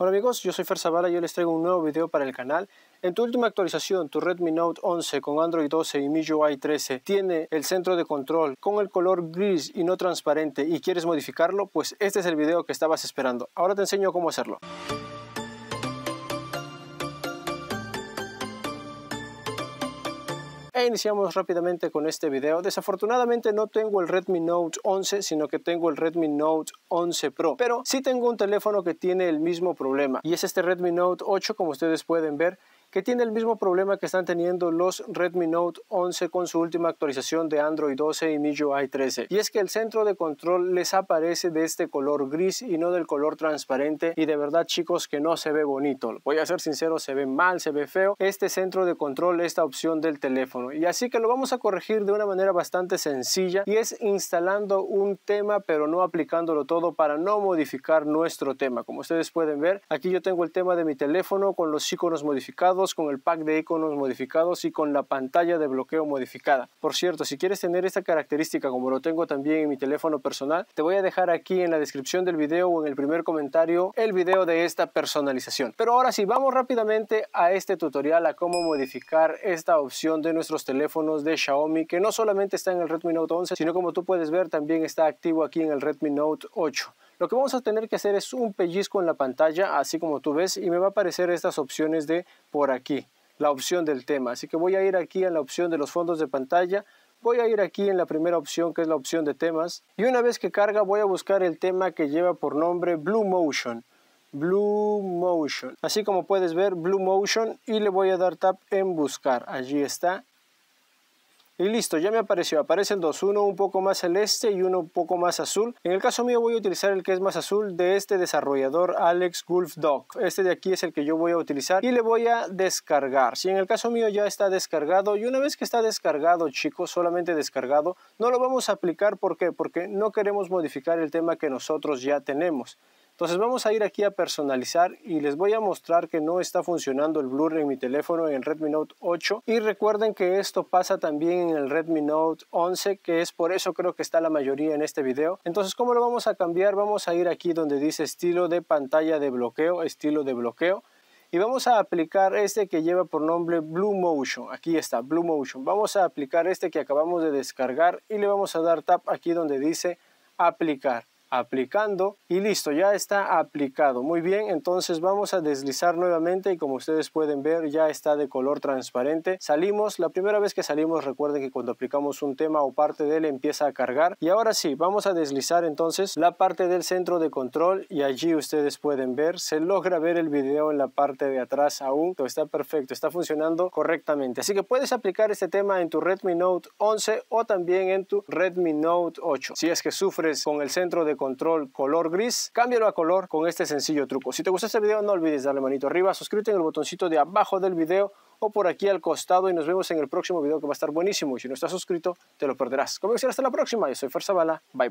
Hola amigos, yo soy Fer Zavala y yo les traigo un nuevo video para el canal. En tu última actualización, tu Redmi Note 11 con Android 12 y MIUI 13 tiene el centro de control con el color gris y no transparente y quieres modificarlo, pues este es el video que estabas esperando. Ahora te enseño cómo hacerlo. E iniciamos rápidamente con este video. Desafortunadamente no tengo el Redmi Note 11, sino que tengo el Redmi Note 11 Pro, pero sí tengo un teléfono que tiene el mismo problema y es este Redmi Note 8 como ustedes pueden ver que tiene el mismo problema que están teniendo los Redmi Note 11 con su última actualización de Android 12 y MIUI 13. Y es que el centro de control les aparece de este color gris y no del color transparente y de verdad chicos que no se ve bonito. Voy a ser sincero, se ve mal, se ve feo este centro de control, esta opción del teléfono. Y así que lo vamos a corregir de una manera bastante sencilla y es instalando un tema pero no aplicándolo todo para no modificar nuestro tema. Como ustedes pueden ver, aquí yo tengo el tema de mi teléfono con los iconos modificados con el pack de iconos modificados y con la pantalla de bloqueo modificada. Por cierto, si quieres tener esta característica como lo tengo también en mi teléfono personal, te voy a dejar aquí en la descripción del video o en el primer comentario el video de esta personalización. Pero ahora sí, vamos rápidamente a este tutorial a cómo modificar esta opción de nuestros teléfonos de Xiaomi que no solamente está en el Redmi Note 11, sino como tú puedes ver también está activo aquí en el Redmi Note 8. Lo que vamos a tener que hacer es un pellizco en la pantalla, así como tú ves, y me va a aparecer estas opciones de por aquí, la opción del tema. Así que voy a ir aquí en la opción de los fondos de pantalla. Voy a ir aquí en la primera opción que es la opción de temas y una vez que carga voy a buscar el tema que lleva por nombre Blue Motion. Blue Motion. Así como puedes ver Blue Motion y le voy a dar tap en buscar. Allí está y listo, ya me apareció. Aparecen dos, uno un poco más celeste y uno un poco más azul. En el caso mío voy a utilizar el que es más azul de este desarrollador Alex Gulf Dog. Este de aquí es el que yo voy a utilizar y le voy a descargar. Si en el caso mío ya está descargado y una vez que está descargado, chicos, solamente descargado, no lo vamos a aplicar. ¿Por qué? Porque no queremos modificar el tema que nosotros ya tenemos. Entonces vamos a ir aquí a personalizar y les voy a mostrar que no está funcionando el blur en mi teléfono en el Redmi Note 8 y recuerden que esto pasa también en el Redmi Note 11 que es por eso creo que está la mayoría en este video. Entonces cómo lo vamos a cambiar vamos a ir aquí donde dice estilo de pantalla de bloqueo, estilo de bloqueo y vamos a aplicar este que lleva por nombre Blue Motion. Aquí está Blue Motion. Vamos a aplicar este que acabamos de descargar y le vamos a dar tap aquí donde dice aplicar aplicando y listo ya está aplicado muy bien entonces vamos a deslizar nuevamente y como ustedes pueden ver ya está de color transparente salimos la primera vez que salimos recuerden que cuando aplicamos un tema o parte de él empieza a cargar y ahora sí vamos a deslizar entonces la parte del centro de control y allí ustedes pueden ver se logra ver el video en la parte de atrás aún está perfecto está funcionando correctamente así que puedes aplicar este tema en tu Redmi Note 11 o también en tu Redmi Note 8 si es que sufres con el centro de control color gris, cámbialo a color con este sencillo truco. Si te gustó este video no olvides darle manito arriba, suscríbete en el botoncito de abajo del video o por aquí al costado y nos vemos en el próximo video que va a estar buenísimo y si no estás suscrito te lo perderás. Como decía, hasta la próxima, yo soy Fuerza Bala, bye.